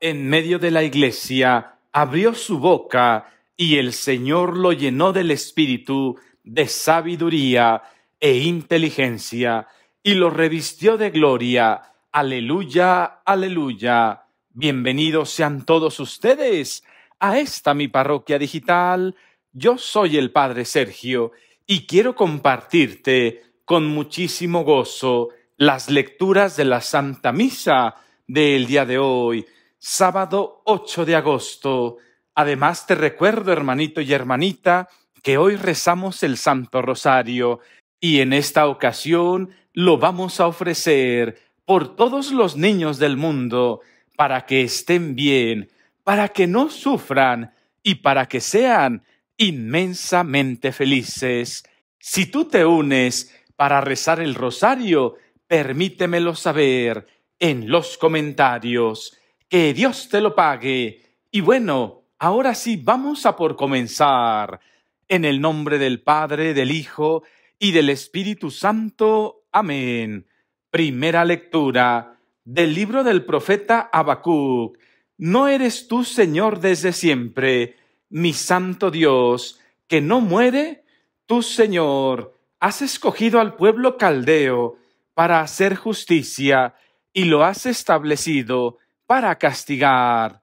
en medio de la iglesia, abrió su boca y el Señor lo llenó del Espíritu, de sabiduría e inteligencia, y lo revistió de gloria. Aleluya, aleluya. Bienvenidos sean todos ustedes a esta mi parroquia digital. Yo soy el Padre Sergio y quiero compartirte con muchísimo gozo las lecturas de la Santa Misa del día de hoy, sábado 8 de agosto. Además te recuerdo, hermanito y hermanita, que hoy rezamos el Santo Rosario y en esta ocasión lo vamos a ofrecer por todos los niños del mundo, para que estén bien, para que no sufran y para que sean inmensamente felices. Si tú te unes para rezar el rosario, permítemelo saber en los comentarios. Que Dios te lo pague. Y bueno, ahora sí, vamos a por comenzar. En el nombre del Padre, del Hijo y del Espíritu Santo. Amén. Primera lectura del libro del profeta Habacuc. No eres tú, Señor, desde siempre, mi santo Dios, que no muere. Tú, Señor, has escogido al pueblo caldeo para hacer justicia y lo has establecido para castigar.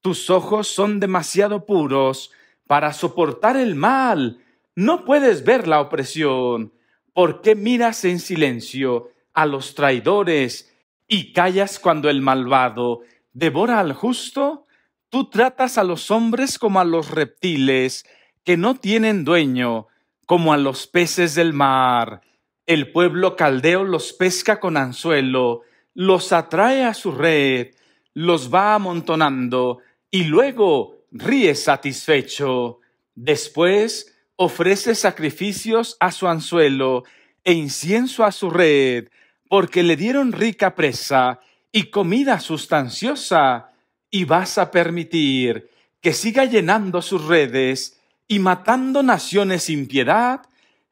Tus ojos son demasiado puros para soportar el mal. No puedes ver la opresión. ¿Por qué miras en silencio a los traidores y callas cuando el malvado devora al justo? Tú tratas a los hombres como a los reptiles que no tienen dueño, como a los peces del mar. El pueblo caldeo los pesca con anzuelo, los atrae a su red, los va amontonando y luego ríe satisfecho. Después ofrece sacrificios a su anzuelo e incienso a su red, porque le dieron rica presa y comida sustanciosa, y vas a permitir que siga llenando sus redes y matando naciones sin piedad,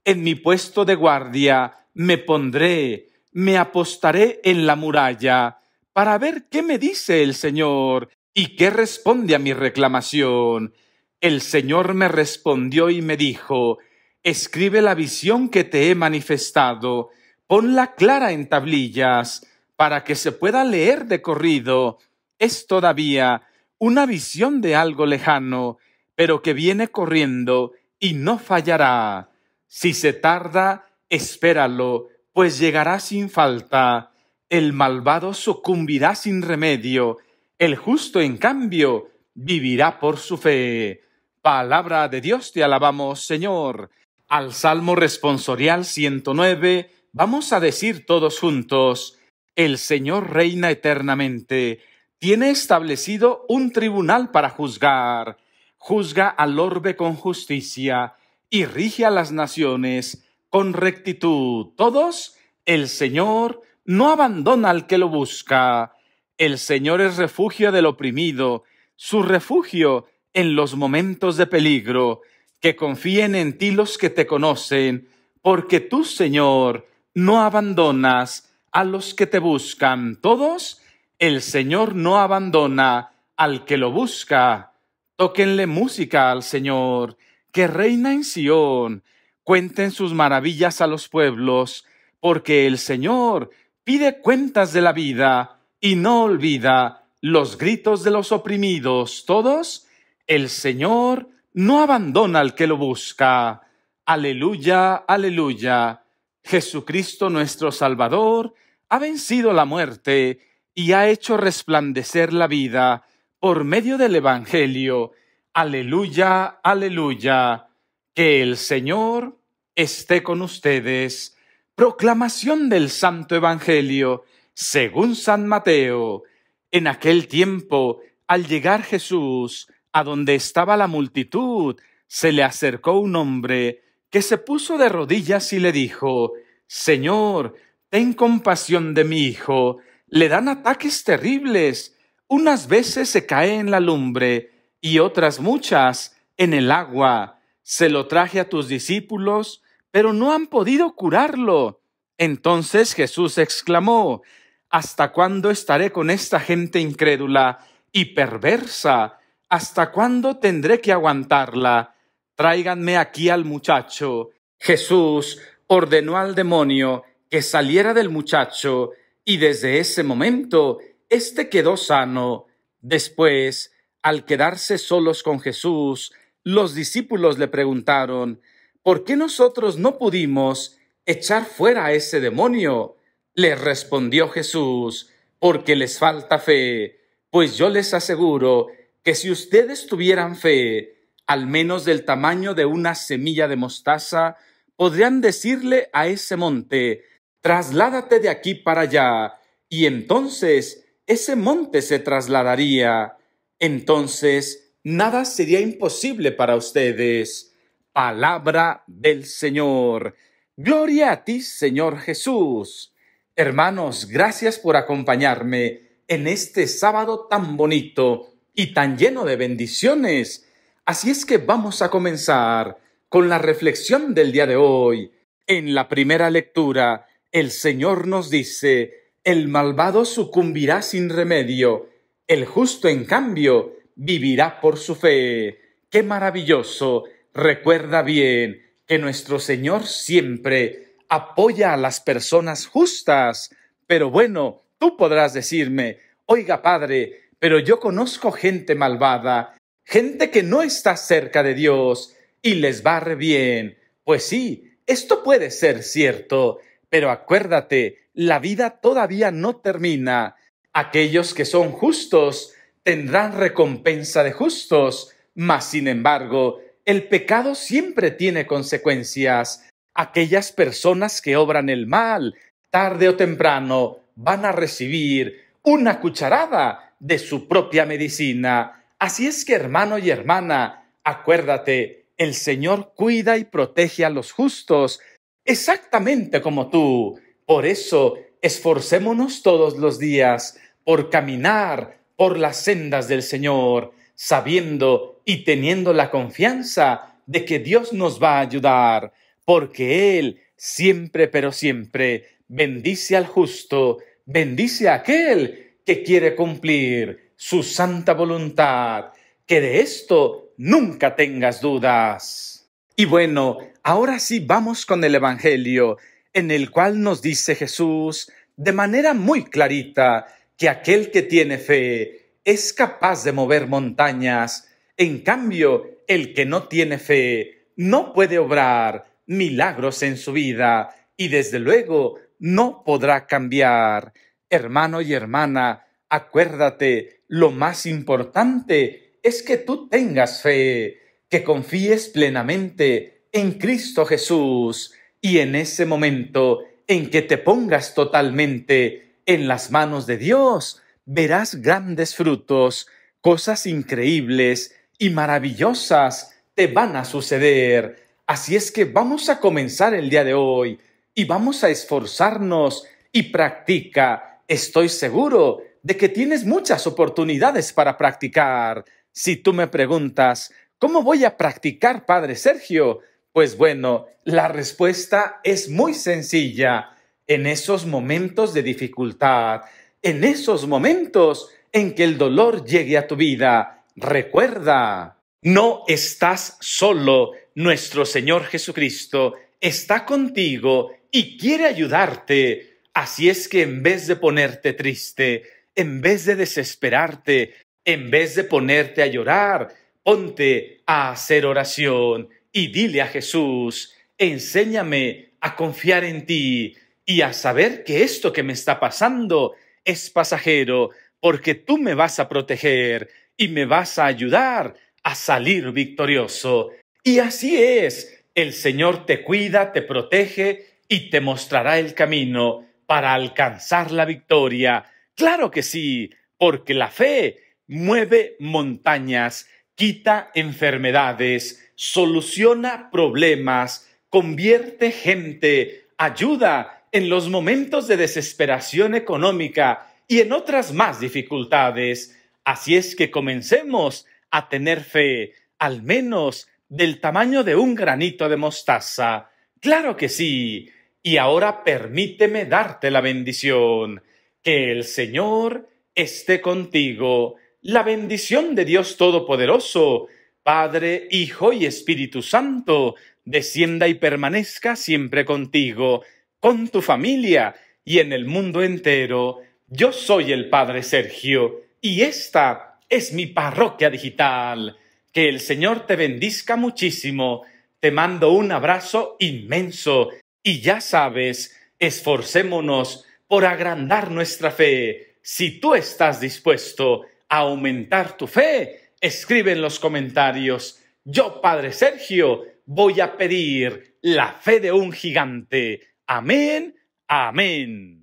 en mi puesto de guardia me pondré, me apostaré en la muralla, para ver qué me dice el Señor y qué responde a mi reclamación. El Señor me respondió y me dijo, Escribe la visión que te he manifestado, ponla clara en tablillas, para que se pueda leer de corrido. Es todavía una visión de algo lejano, pero que viene corriendo y no fallará. Si se tarda, espéralo, pues llegará sin falta el malvado sucumbirá sin remedio, el justo, en cambio, vivirá por su fe. Palabra de Dios te alabamos, Señor. Al Salmo responsorial 109 vamos a decir todos juntos, el Señor reina eternamente, tiene establecido un tribunal para juzgar, juzga al orbe con justicia y rige a las naciones con rectitud. Todos, el Señor no abandona al que lo busca. El Señor es refugio del oprimido, su refugio en los momentos de peligro. Que confíen en ti los que te conocen, porque tú, Señor, no abandonas a los que te buscan. Todos, el Señor no abandona al que lo busca. Tóquenle música al Señor, que reina en Sión. Cuenten sus maravillas a los pueblos, porque el Señor pide cuentas de la vida y no olvida los gritos de los oprimidos. Todos, el Señor no abandona al que lo busca. Aleluya, aleluya. Jesucristo nuestro Salvador ha vencido la muerte y ha hecho resplandecer la vida por medio del Evangelio. Aleluya, aleluya. Que el Señor esté con ustedes Proclamación del Santo Evangelio según San Mateo. En aquel tiempo, al llegar Jesús a donde estaba la multitud, se le acercó un hombre que se puso de rodillas y le dijo, Señor, ten compasión de mi hijo, le dan ataques terribles, unas veces se cae en la lumbre y otras muchas en el agua. Se lo traje a tus discípulos, pero no han podido curarlo. Entonces Jesús exclamó, ¿Hasta cuándo estaré con esta gente incrédula y perversa? ¿Hasta cuándo tendré que aguantarla? Tráiganme aquí al muchacho. Jesús ordenó al demonio que saliera del muchacho, y desde ese momento éste quedó sano. Después, al quedarse solos con Jesús, los discípulos le preguntaron ¿por qué nosotros no pudimos echar fuera a ese demonio? Le respondió Jesús, porque les falta fe, pues yo les aseguro que si ustedes tuvieran fe, al menos del tamaño de una semilla de mostaza, podrían decirle a ese monte, trasládate de aquí para allá, y entonces ese monte se trasladaría. Entonces, nada sería imposible para ustedes palabra del Señor. Gloria a ti, Señor Jesús. Hermanos, gracias por acompañarme en este sábado tan bonito y tan lleno de bendiciones. Así es que vamos a comenzar con la reflexión del día de hoy. En la primera lectura, el Señor nos dice, el malvado sucumbirá sin remedio, el justo, en cambio, vivirá por su fe. Qué maravilloso Recuerda bien que nuestro Señor siempre apoya a las personas justas. Pero bueno, tú podrás decirme, oiga Padre, pero yo conozco gente malvada, gente que no está cerca de Dios y les va re bien. Pues sí, esto puede ser cierto, pero acuérdate, la vida todavía no termina. Aquellos que son justos tendrán recompensa de justos, mas sin embargo, el pecado siempre tiene consecuencias. Aquellas personas que obran el mal, tarde o temprano, van a recibir una cucharada de su propia medicina. Así es que, hermano y hermana, acuérdate, el Señor cuida y protege a los justos, exactamente como tú. Por eso, esforcémonos todos los días por caminar por las sendas del Señor sabiendo y teniendo la confianza de que Dios nos va a ayudar, porque Él siempre, pero siempre, bendice al justo, bendice a aquel que quiere cumplir su santa voluntad, que de esto nunca tengas dudas. Y bueno, ahora sí vamos con el Evangelio, en el cual nos dice Jesús de manera muy clarita que aquel que tiene fe, es capaz de mover montañas. En cambio, el que no tiene fe no puede obrar milagros en su vida y desde luego no podrá cambiar. Hermano y hermana, acuérdate, lo más importante es que tú tengas fe, que confíes plenamente en Cristo Jesús y en ese momento en que te pongas totalmente en las manos de Dios, verás grandes frutos, cosas increíbles y maravillosas te van a suceder. Así es que vamos a comenzar el día de hoy y vamos a esforzarnos y practica. Estoy seguro de que tienes muchas oportunidades para practicar. Si tú me preguntas, ¿cómo voy a practicar, Padre Sergio? Pues bueno, la respuesta es muy sencilla. En esos momentos de dificultad, en esos momentos en que el dolor llegue a tu vida. Recuerda, no estás solo. Nuestro Señor Jesucristo está contigo y quiere ayudarte. Así es que en vez de ponerte triste, en vez de desesperarte, en vez de ponerte a llorar, ponte a hacer oración y dile a Jesús, enséñame a confiar en ti y a saber que esto que me está pasando es pasajero, porque tú me vas a proteger y me vas a ayudar a salir victorioso. Y así es, el Señor te cuida, te protege y te mostrará el camino para alcanzar la victoria. Claro que sí, porque la fe mueve montañas, quita enfermedades, soluciona problemas, convierte gente, ayuda en los momentos de desesperación económica y en otras más dificultades. Así es que comencemos a tener fe, al menos del tamaño de un granito de mostaza. Claro que sí. Y ahora permíteme darte la bendición. Que el Señor esté contigo. La bendición de Dios Todopoderoso, Padre, Hijo y Espíritu Santo, descienda y permanezca siempre contigo con tu familia y en el mundo entero. Yo soy el Padre Sergio y esta es mi parroquia digital. Que el Señor te bendizca muchísimo. Te mando un abrazo inmenso y ya sabes, esforcémonos por agrandar nuestra fe. Si tú estás dispuesto a aumentar tu fe, escribe en los comentarios. Yo, Padre Sergio, voy a pedir la fe de un gigante. Amén, amén.